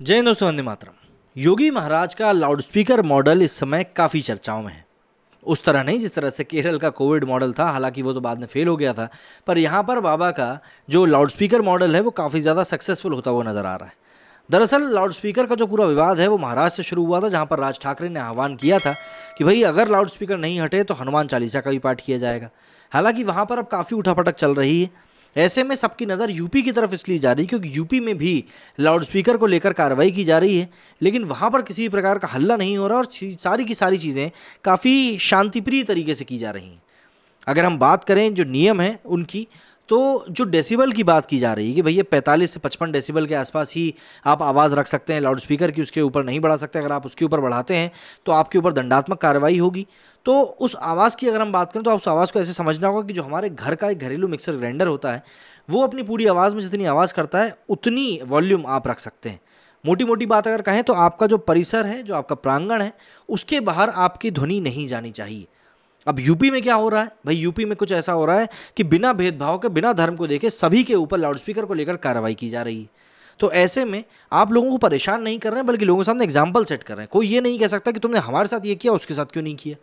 जय दोस्तों वंदे मातरम योगी महाराज का लाउडस्पीकर मॉडल इस समय काफ़ी चर्चाओं में है उस तरह नहीं जिस तरह से केरल का कोविड मॉडल था हालांकि वो तो बाद में फेल हो गया था पर यहाँ पर बाबा का जो लाउडस्पीकर मॉडल है वो काफ़ी ज़्यादा सक्सेसफुल होता हुआ नज़र आ रहा है दरअसल लाउडस्पीकर का जो पूरा विवाद है वो महाराज से शुरू हुआ था जहाँ पर राज ठाकरे ने आह्वान किया था कि भाई अगर लाउडस्पीकर नहीं हटे तो हनुमान चालीसा का भी पाठ किया जाएगा हालांकि वहाँ पर अब काफ़ी उठापटक चल रही है ऐसे में सबकी नज़र यूपी की तरफ इसलिए जा रही है क्योंकि यूपी में भी लाउडस्पीकर को लेकर कार्रवाई की जा रही है लेकिन वहाँ पर किसी प्रकार का हल्ला नहीं हो रहा और सारी की सारी चीज़ें काफ़ी शांतिप्रिय तरीके से की जा रही हैं अगर हम बात करें जो नियम हैं उनकी तो जो डेसिबल की बात की जा रही है कि भैया पैंतालीस से पचपन डेसिबल के आसपास ही आप आवाज़ रख सकते हैं लाउड स्पीकर की उसके ऊपर नहीं बढ़ा सकते अगर आप उसके ऊपर बढ़ाते हैं तो आपके ऊपर दंडात्मक कार्रवाई होगी तो उस आवाज़ की अगर हम बात करें तो आप उस आवाज़ को ऐसे समझना होगा कि जो हमारे घर का एक घरेलू मिक्सर ग्राइंडर होता है वो अपनी पूरी आवाज़ में जितनी आवाज़ करता है उतनी वॉल्यूम आप रख सकते हैं मोटी मोटी बात अगर कहें तो आपका जो परिसर है जो आपका प्रांगण है उसके बाहर आपकी ध्वनि नहीं जानी चाहिए अब यूपी में क्या हो रहा है भाई यूपी में कुछ ऐसा हो रहा है कि बिना भेदभाव के बिना धर्म को देखे सभी के ऊपर लाउडस्पीकर को लेकर कार्रवाई की जा रही है तो ऐसे में आप लोगों को परेशान नहीं कर रहे हैं बल्कि लोगों के सामने एग्जाम्पल सेट कर रहे हैं कोई ये नहीं कह सकता कि तुमने हमारे साथ ये किया उसके साथ क्यों नहीं किया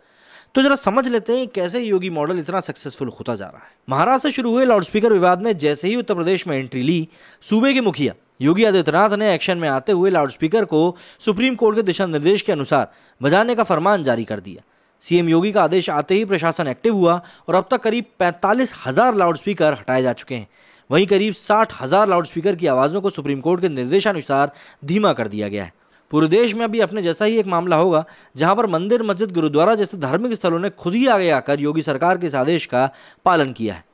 तो जरा समझ लेते हैं कैसे योगी मॉडल इतना सक्सेसफुल होता जा रहा है महाराष्ट्र से शुरू हुए लाउडस्पीकर विवाद ने जैसे ही उत्तर प्रदेश में एंट्री ली सूबे के मुखिया योगी आदित्यनाथ ने एक्शन में आते हुए लाउडस्पीकर को सुप्रीम कोर्ट के दिशा निर्देश के अनुसार बजाने का फरमान जारी कर दिया सीएम योगी का आदेश आते ही प्रशासन एक्टिव हुआ और अब तक करीब पैंतालीस हजार लाउडस्पीकर हटाए जा चुके हैं वहीं करीब साठ हजार लाउडस्पीकर की आवाज़ों को सुप्रीम कोर्ट के निर्देशानुसार धीमा कर दिया गया है पूरे देश में अभी अपने जैसा ही एक मामला होगा जहां पर मंदिर मस्जिद गुरुद्वारा जैसे धार्मिक स्थलों ने खुद ही आगे आकर योगी सरकार के इस आदेश का पालन किया है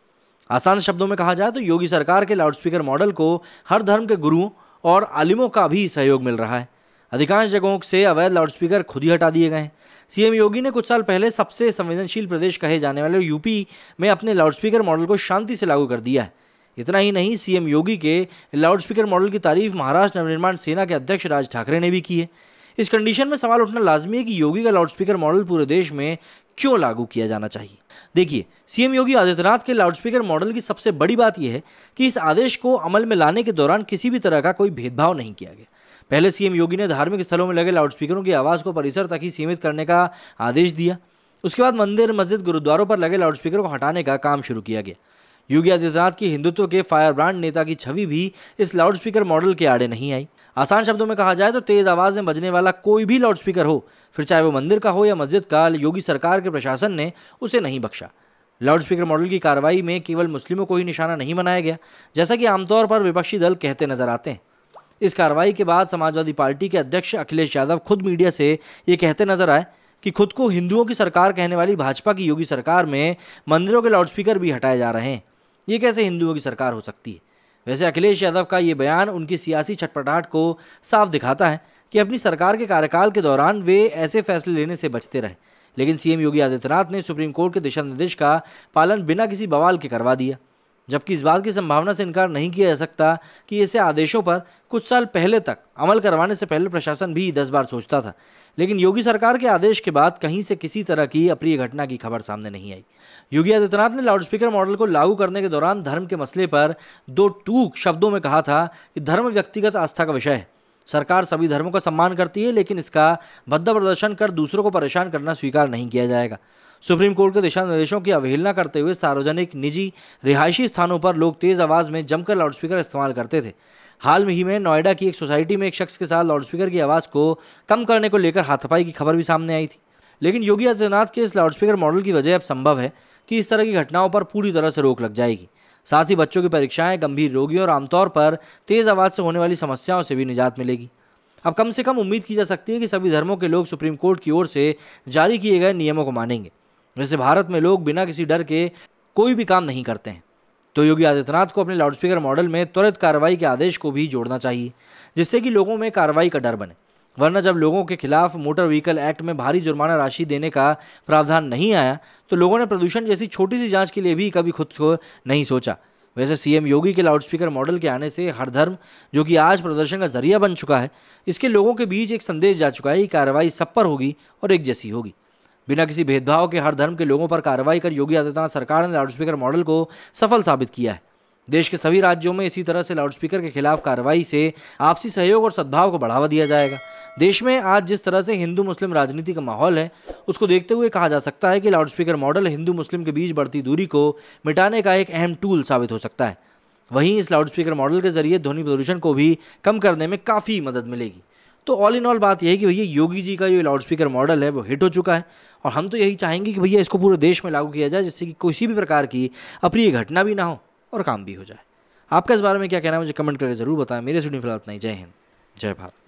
आसान शब्दों में कहा जाए तो योगी सरकार के लाउडस्पीकर मॉडल को हर धर्म के गुरुओं और आलिमों का भी सहयोग मिल रहा है अधिकांश जगहों से अवैध लाउडस्पीकर खुद ही हटा दिए गए हैं सीएम योगी ने कुछ साल पहले सबसे संवेदनशील प्रदेश कहे जाने वाले यूपी में अपने लाउडस्पीकर मॉडल को शांति से लागू कर दिया है इतना ही नहीं सीएम योगी के लाउडस्पीकर मॉडल की तारीफ महाराष्ट्र नवनिर्माण सेना के अध्यक्ष राज ठाकरे ने भी की है इस कंडीशन में सवाल उठना लाजमी है कि योगी का लाउडस्पीकर मॉडल पूरे देश में क्यों लागू किया जाना चाहिए देखिए सीएम योगी आदित्यनाथ के लाउडस्पीकर मॉडल की सबसे बड़ी बात यह है कि इस आदेश को अमल में लाने के दौरान किसी भी तरह का कोई भेदभाव नहीं किया गया पहले सीएम योगी ने धार्मिक स्थलों में लगे लाउडस्पीकरों की आवाज़ को परिसर तक ही सीमित करने का आदेश दिया उसके बाद मंदिर मस्जिद गुरुद्वारों पर लगे लाउडस्पीकर को हटाने का काम शुरू किया गया योगी आदित्यनाथ की हिंदुत्व के फायर ब्रांड नेता की छवि भी इस लाउडस्पीकर मॉडल के आड़े नहीं आई आसान शब्दों में कहा जाए तो तेज आवाज में बजने वाला कोई भी लाउडस्पीकर हो फिर चाहे वो मंदिर का हो या मस्जिद का योगी सरकार के प्रशासन ने उसे नहीं बख्शा लाउडस्पीकर मॉडल की कार्रवाई में केवल मुस्लिमों को ही निशाना नहीं बनाया गया जैसा कि आमतौर पर विपक्षी दल कहते नजर आते हैं इस कार्रवाई के बाद समाजवादी पार्टी के अध्यक्ष अखिलेश यादव खुद मीडिया से ये कहते नजर आए कि खुद को हिंदुओं की सरकार कहने वाली भाजपा की योगी सरकार में मंदिरों के लाउडस्पीकर भी हटाए जा रहे हैं ये कैसे हिंदुओं की सरकार हो सकती है वैसे अखिलेश यादव का ये बयान उनकी सियासी छटपटाहट को साफ दिखाता है कि अपनी सरकार के कार्यकाल के दौरान वे ऐसे फैसले लेने से बचते रहे लेकिन सीएम योगी आदित्यनाथ ने सुप्रीम कोर्ट के दिशा निर्देश का पालन बिना किसी बवाल के करवा दिया जबकि इस बात की संभावना से इनकार नहीं किया जा सकता कि ऐसे आदेशों पर कुछ साल पहले तक अमल करवाने से पहले प्रशासन भी दस बार सोचता था लेकिन योगी सरकार के आदेश के बाद कहीं से किसी तरह की अप्रिय घटना की खबर सामने नहीं आई योगी आदित्यनाथ ने लाउडस्पीकर मॉडल को लागू करने के दौरान धर्म के मसले पर दो टूक शब्दों में कहा था कि धर्म व्यक्तिगत आस्था का विषय है सरकार सभी धर्मों का सम्मान करती है लेकिन इसका भद्दा प्रदर्शन कर दूसरों को परेशान करना स्वीकार नहीं किया जाएगा सुप्रीम कोर्ट के दिशा निर्देशों की अवहेलना करते हुए सार्वजनिक निजी रिहायशी स्थानों पर लोग तेज़ आवाज़ में जमकर लाउडस्पीकर इस्तेमाल करते थे हाल में ही में नोएडा की एक सोसाइटी में एक शख्स के साथ लाउडस्पीकर की आवाज़ को कम करने को लेकर हाथापाई की खबर भी सामने आई थी लेकिन योगी आदित्यनाथ के इस लाउडस्पीकर मॉडल की वजह अब संभव है कि इस तरह की घटनाओं पर पूरी तरह से रोक लग जाएगी साथ ही बच्चों की परीक्षाएं गंभीर रोगियों और आमतौर पर तेज़ आवाज़ से होने वाली समस्याओं से भी निजात मिलेगी अब कम से कम उम्मीद की जा सकती है कि सभी धर्मों के लोग सुप्रीम कोर्ट की ओर से जारी किए गए नियमों को मानेंगे वैसे भारत में लोग बिना किसी डर के कोई भी काम नहीं करते हैं तो योगी आदित्यनाथ को अपने लाउडस्पीकर मॉडल में त्वरित कार्रवाई के आदेश को भी जोड़ना चाहिए जिससे कि लोगों में कार्रवाई का डर बने वरना जब लोगों के खिलाफ मोटर व्हीकल एक्ट में भारी जुर्माना राशि देने का प्रावधान नहीं आया तो लोगों ने प्रदूषण जैसी छोटी सी जांच के लिए भी कभी खुद को नहीं सोचा वैसे सीएम योगी के लाउडस्पीकर मॉडल के आने से हर धर्म जो कि आज प्रदर्शन का जरिया बन चुका है इसके लोगों के बीच एक संदेश जा चुका है कि कार्रवाई सब पर होगी और एक जैसी होगी बिना किसी भेदभाव के हर धर्म के लोगों पर कार्रवाई कर योगी आदित्यनाथ सरकार ने लाउडस्पीकर मॉडल को सफल साबित किया है देश के सभी राज्यों में इसी तरह से लाउडस्पीकर के खिलाफ कार्रवाई से आपसी सहयोग और सद्भाव को बढ़ावा दिया जाएगा देश में आज जिस तरह से हिंदू मुस्लिम राजनीति का माहौल है उसको देखते हुए कहा जा सकता है कि लाउडस्पीकर मॉडल हिंदू मुस्लिम के बीच बढ़ती दूरी को मिटाने का एक अहम टूल साबित हो सकता है वहीं इस लाउडस्पीकर मॉडल के जरिए ध्वनि प्रदूषण को भी कम करने में काफ़ी मदद मिलेगी तो ऑल इन ऑल बात यह है कि भैया योगी जी का जो लाउडस्पीकर मॉडल है वो हिट हो चुका है और हम तो यही चाहेंगे कि भैया इसको पूरे देश में लागू किया जाए जिससे कि किसी भी प्रकार की अप्रिय घटना भी ना हो और काम भी हो जाए आपका इस बारे में क्या कहना है मुझे कमेंट करके ज़रूर बताएं मेरे स्टूडियो फिलहाल इतना ही जय हिंद जय भारत